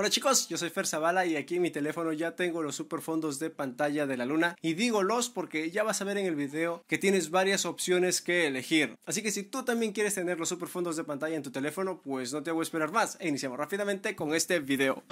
Hola chicos, yo soy Fer Zavala y aquí en mi teléfono ya tengo los super fondos de pantalla de la luna y digo los porque ya vas a ver en el video que tienes varias opciones que elegir. Así que si tú también quieres tener los super fondos de pantalla en tu teléfono, pues no te voy a esperar más e iniciamos rápidamente con este video.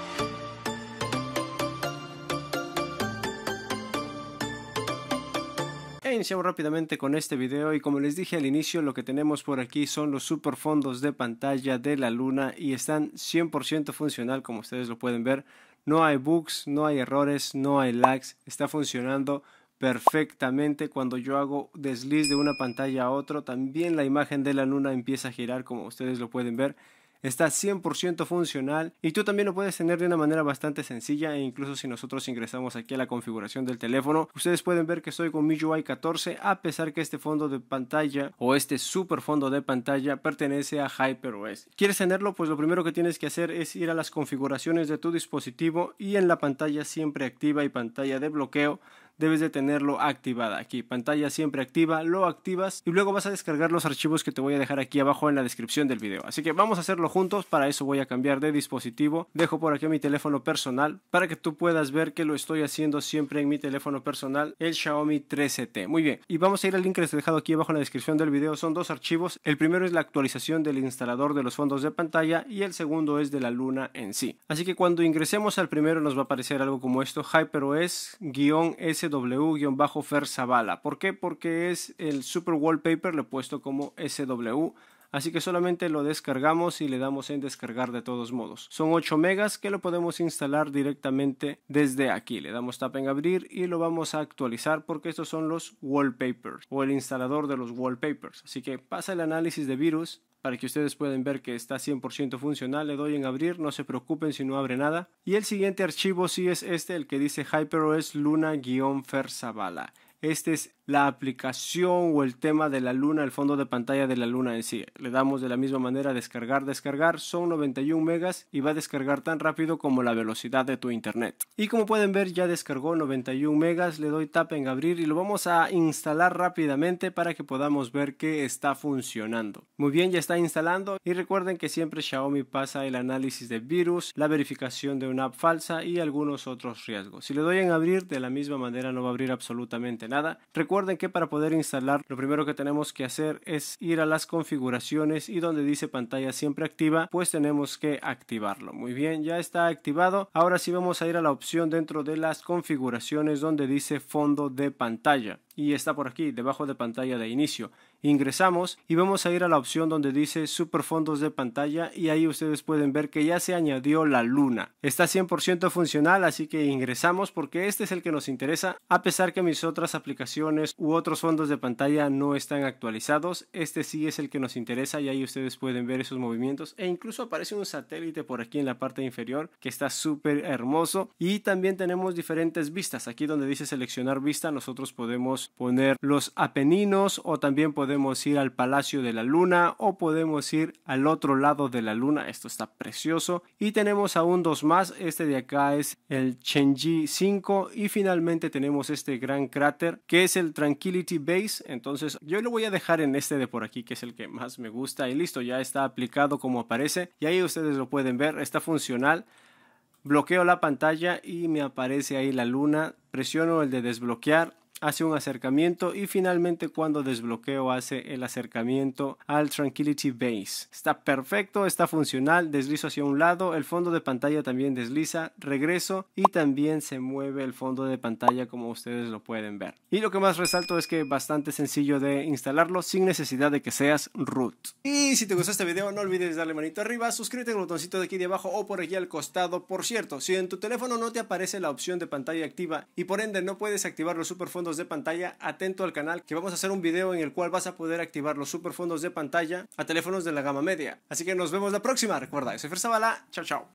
iniciamos rápidamente con este video y como les dije al inicio lo que tenemos por aquí son los super fondos de pantalla de la luna y están 100% funcional como ustedes lo pueden ver. No hay bugs, no hay errores, no hay lags, está funcionando perfectamente cuando yo hago desliz de una pantalla a otro También la imagen de la luna empieza a girar como ustedes lo pueden ver está 100% funcional y tú también lo puedes tener de una manera bastante sencilla e incluso si nosotros ingresamos aquí a la configuración del teléfono, ustedes pueden ver que estoy con MIUI 14 a pesar que este fondo de pantalla o este super fondo de pantalla pertenece a HyperOS. ¿Quieres tenerlo? Pues lo primero que tienes que hacer es ir a las configuraciones de tu dispositivo y en la pantalla siempre activa y pantalla de bloqueo debes de tenerlo activada aquí. Pantalla siempre activa, lo activas y luego vas a descargar los archivos que te voy a dejar aquí abajo en la descripción del video. Así que vamos a hacerlo juntos, para eso voy a cambiar de dispositivo. Dejo por aquí mi teléfono personal para que tú puedas ver que lo estoy haciendo siempre en mi teléfono personal, el Xiaomi 13T. Muy bien, y vamos a ir al link que les he dejado aquí abajo en la descripción del video. Son dos archivos, el primero es la actualización del instalador de los fondos de pantalla y el segundo es de la luna en sí. Así que cuando ingresemos al primero nos va a aparecer algo como esto, HyperOS-S SW-Fer Zavala. ¿Por qué? Porque es el super wallpaper, lo he puesto como SW así que solamente lo descargamos y le damos en descargar de todos modos. Son 8 megas que lo podemos instalar directamente desde aquí. Le damos tap en abrir y lo vamos a actualizar porque estos son los wallpapers o el instalador de los wallpapers. Así que pasa el análisis de virus para que ustedes puedan ver que está 100% funcional. Le doy en abrir, no se preocupen si no abre nada. Y el siguiente archivo sí es este, el que dice HyperOS luna Ferzabala. Este es la aplicación o el tema de la luna, el fondo de pantalla de la luna en sí. Le damos de la misma manera descargar, descargar, son 91 megas y va a descargar tan rápido como la velocidad de tu internet. Y como pueden ver ya descargó 91 megas, le doy tap en abrir y lo vamos a instalar rápidamente para que podamos ver que está funcionando. Muy bien, ya está instalando y recuerden que siempre Xiaomi pasa el análisis de virus, la verificación de una app falsa y algunos otros riesgos. Si le doy en abrir de la misma manera no va a abrir absolutamente nada. Recuerden que para poder instalar lo primero que tenemos que hacer es ir a las configuraciones y donde dice pantalla siempre activa pues tenemos que activarlo. Muy bien, ya está activado. Ahora sí vamos a ir a la opción dentro de las configuraciones donde dice fondo de pantalla y está por aquí, debajo de pantalla de inicio. Ingresamos y vamos a ir a la opción donde dice super fondos de pantalla y ahí ustedes pueden ver que ya se añadió la luna. Está 100% funcional, así que ingresamos porque este es el que nos interesa. A pesar que mis otras aplicaciones u otros fondos de pantalla no están actualizados, este sí es el que nos interesa y ahí ustedes pueden ver esos movimientos e incluso aparece un satélite por aquí en la parte inferior que está súper hermoso y también tenemos diferentes vistas. Aquí donde dice seleccionar vista nosotros podemos poner los Apeninos o también podemos ir al Palacio de la Luna o podemos ir al otro lado de la Luna. Esto está precioso. Y tenemos aún dos más. Este de acá es el Chenji 5 y finalmente tenemos este gran cráter que es el Tranquility Base. Entonces yo lo voy a dejar en este de por aquí que es el que más me gusta y listo, ya está aplicado como aparece. Y ahí ustedes lo pueden ver, está funcional bloqueo la pantalla y me aparece ahí la luna, presiono el de desbloquear hace un acercamiento y finalmente cuando desbloqueo hace el acercamiento al Tranquility Base. Está perfecto, está funcional, deslizo hacia un lado, el fondo de pantalla también desliza, regreso y también se mueve el fondo de pantalla como ustedes lo pueden ver. Y lo que más resalto es que es bastante sencillo de instalarlo sin necesidad de que seas root. Y si te gustó este video no olvides darle manito arriba, suscríbete al botoncito de aquí de abajo o por aquí al costado. Por cierto, si en tu teléfono no te aparece la opción de pantalla activa y por ende no puedes activar los superfondos de pantalla, atento al canal que vamos a hacer un video en el cual vas a poder activar los super fondos de pantalla a teléfonos de la gama media. Así que nos vemos la próxima. Recuerda, yo soy Ferzabala. Chao, chao.